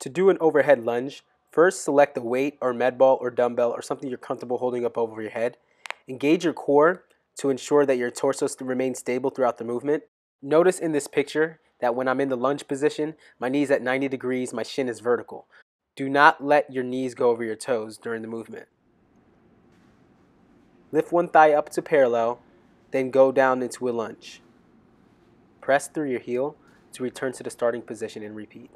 To do an overhead lunge, first select a weight or med ball or dumbbell or something you're comfortable holding up over your head. Engage your core to ensure that your torso remains stable throughout the movement. Notice in this picture that when I'm in the lunge position, my knee's at 90 degrees, my shin is vertical. Do not let your knees go over your toes during the movement. Lift one thigh up to parallel, then go down into a lunge. Press through your heel to return to the starting position and repeat.